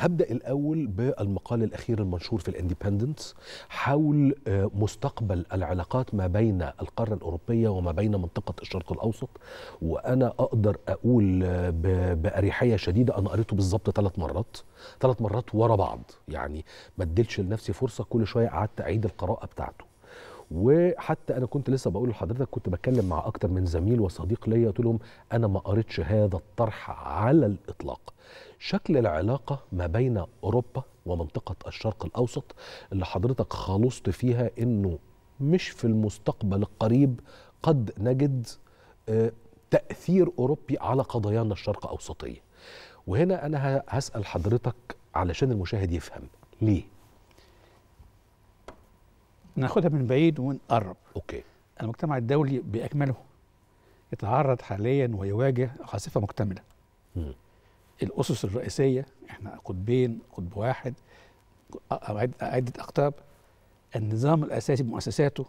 هبدا الاول بالمقال الاخير المنشور في الاندبندنت حول آه، مستقبل العلاقات ما بين القاره الاوروبيه وما بين منطقه الشرق الاوسط وانا اقدر اقول آه، باريحيه شديده انا قريته بالظبط ثلاث مرات ثلاث مرات ورا بعض يعني ما لنفسي فرصه كل شويه قعدت اعيد القراءه بتاعته وحتى انا كنت لسه بقول لحضرتك كنت بتكلم مع اكتر من زميل وصديق ليا قلت لهم انا ما قريتش هذا الطرح على الاطلاق شكل العلاقه ما بين اوروبا ومنطقه الشرق الاوسط اللي حضرتك خلصت فيها انه مش في المستقبل القريب قد نجد آه، تاثير اوروبي على قضايانا الشرق اوسطيه وهنا انا هسال حضرتك علشان المشاهد يفهم ليه ناخدها من بعيد ونقرب اوكي المجتمع الدولي باكمله يتعرض حاليا ويواجه عاصفه مكتمله م. الاسس الرئيسيه احنا قطبين قطب واحد عده اقطاب النظام الاساسي بمؤسساته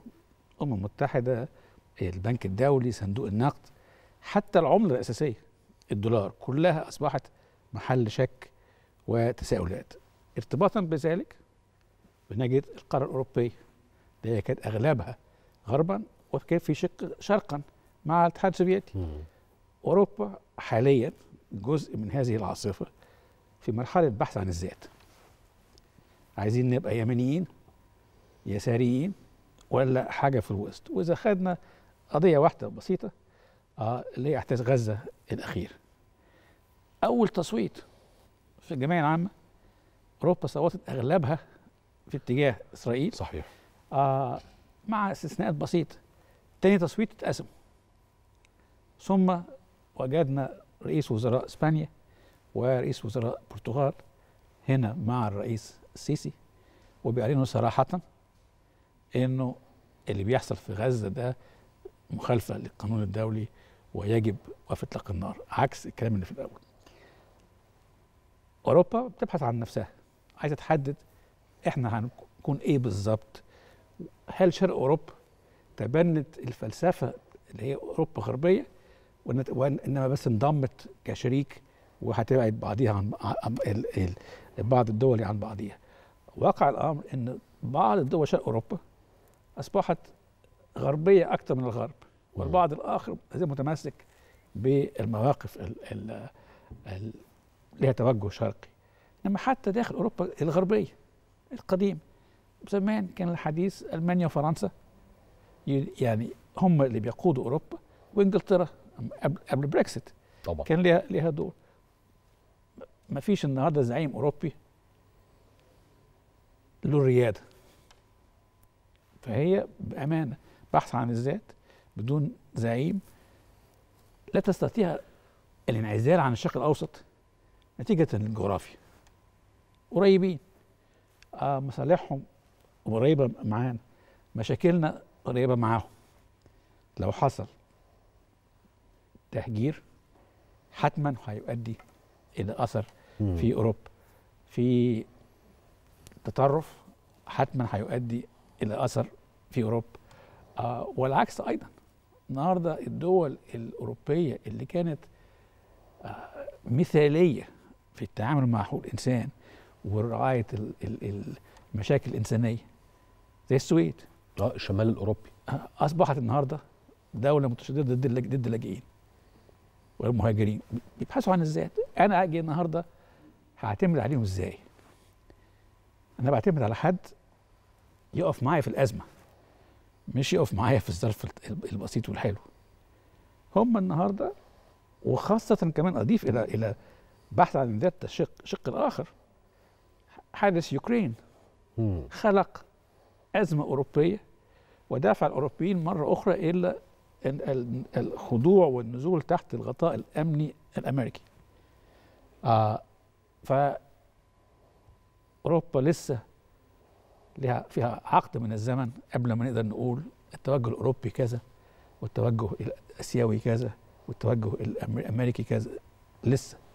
الامم المتحده البنك الدولي صندوق النقد حتى العمله الاساسيه الدولار كلها اصبحت محل شك وتساؤلات ارتباطا بذلك بنجد القاره الاوروبيه اللي هي كانت اغلبها غربا وكان في شق شرقا مع الاتحاد السوفيتي اوروبا حاليا جزء من هذه العاصفه في مرحله بحث عن الذات عايزين نبقى يمنيين يساريين ولا حاجه في الوسط واذا خدنا قضيه واحده بسيطه آه اللي هي احداث غزه الاخير اول تصويت في الجمعيه العامه اوروبا صوتت اغلبها في اتجاه اسرائيل صحيح آه مع استثناءات بسيطة تاني تصويت اتقسم ثم وجدنا رئيس وزراء اسبانيا ورئيس وزراء البرتغال هنا مع الرئيس السيسي وبيعلنوا صراحة انه اللي بيحصل في غزة ده مخالفة للقانون الدولي ويجب وقف اطلاق النار عكس الكلام اللي في الاول اوروبا بتبحث عن نفسها عايزه تحدد احنا هنكون ايه بالظبط حال شرق اوروبا تبنت الفلسفه اللي هي اوروبا غربيه وانما بس انضمت كشريك وهتبعد بعضيها عن بعض الدول عن بعضيها واقع الامر ان بعض الدول شرق اوروبا اصبحت غربيه اكثر من الغرب والبعض الاخر متمسك بالمواقف اللي هي توجه شرقي انما حتى داخل اوروبا الغربيه القديمه زمان كان الحديث المانيا وفرنسا يعني هم اللي بيقودوا اوروبا وانجلترا قبل قبل بريكسيت طبعا كان ليها ليها دور ما فيش النهارده زعيم اوروبي له رياده فهي بامانه بحث عن الذات بدون زعيم لا تستطيع الانعزال عن الشرق الاوسط نتيجه للجغرافيا قريبين آه مصالحهم قريبه معانا مشاكلنا قريبه معاهم لو حصل تهجير حتما هيؤدي الى اثر في اوروبا في تطرف حتما هيؤدي الى اثر في اوروبا آه والعكس ايضا النهارده الدول الاوروبيه اللي كانت آه مثاليه في التعامل مع حقوق الانسان ورعايه المشاكل الانسانيه زي السويد اه الشمال الاوروبي أه، اصبحت النهارده دوله متشدده ضد ضد اللاجئين والمهاجرين بيبحثوا عن الذات انا اجي النهارده هعتمد عليهم ازاي انا بعتمد على حد يقف معايا في الازمه مش يقف معايا في الظرف البسيط والحلو هم النهارده وخاصه كمان اضيف الى الى بحث عن الذات الشق الشق الاخر حادث يوكرين خلق أزمة أوروبية ودافع الأوروبيين مرة أخرى إلى الخضوع والنزول تحت الغطاء الأمني الأمريكي آه ف أوروبا لسه لها فيها عقد من الزمن قبل ما نقدر نقول التوجه الأوروبي كذا والتوجه الآسيوي كذا والتوجه الأمريكي كذا لسه